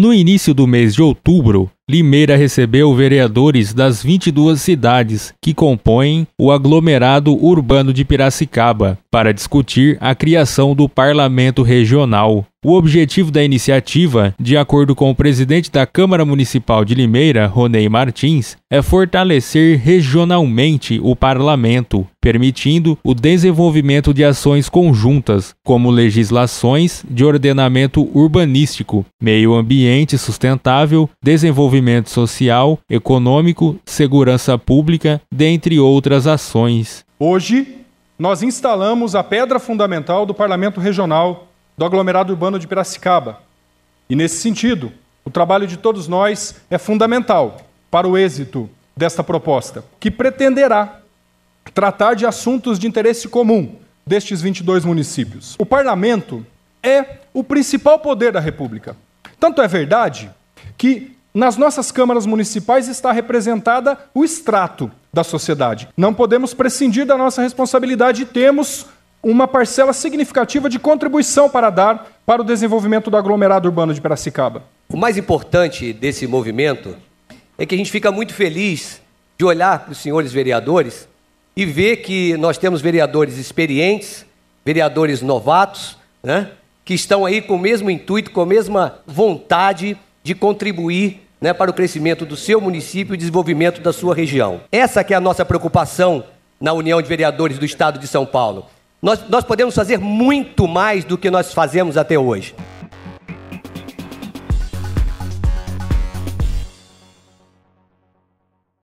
No início do mês de outubro, Limeira recebeu vereadores das 22 cidades que compõem o aglomerado urbano de Piracicaba para discutir a criação do parlamento regional. O objetivo da iniciativa, de acordo com o presidente da Câmara Municipal de Limeira, Ronei Martins, é fortalecer regionalmente o parlamento, permitindo o desenvolvimento de ações conjuntas, como legislações de ordenamento urbanístico, meio ambiente sustentável, desenvolvimento desenvolvimento social, econômico, segurança pública, dentre outras ações. Hoje, nós instalamos a pedra fundamental do Parlamento Regional do aglomerado urbano de Piracicaba. E nesse sentido, o trabalho de todos nós é fundamental para o êxito desta proposta, que pretenderá tratar de assuntos de interesse comum destes 22 municípios. O parlamento é o principal poder da República. Tanto é verdade que nas nossas câmaras municipais está representada o extrato da sociedade. Não podemos prescindir da nossa responsabilidade e temos uma parcela significativa de contribuição para dar para o desenvolvimento do aglomerado urbano de Piracicaba. O mais importante desse movimento é que a gente fica muito feliz de olhar para os senhores vereadores e ver que nós temos vereadores experientes, vereadores novatos, né, que estão aí com o mesmo intuito, com a mesma vontade de contribuir né, para o crescimento do seu município e desenvolvimento da sua região. Essa que é a nossa preocupação na União de Vereadores do Estado de São Paulo. Nós, nós podemos fazer muito mais do que nós fazemos até hoje.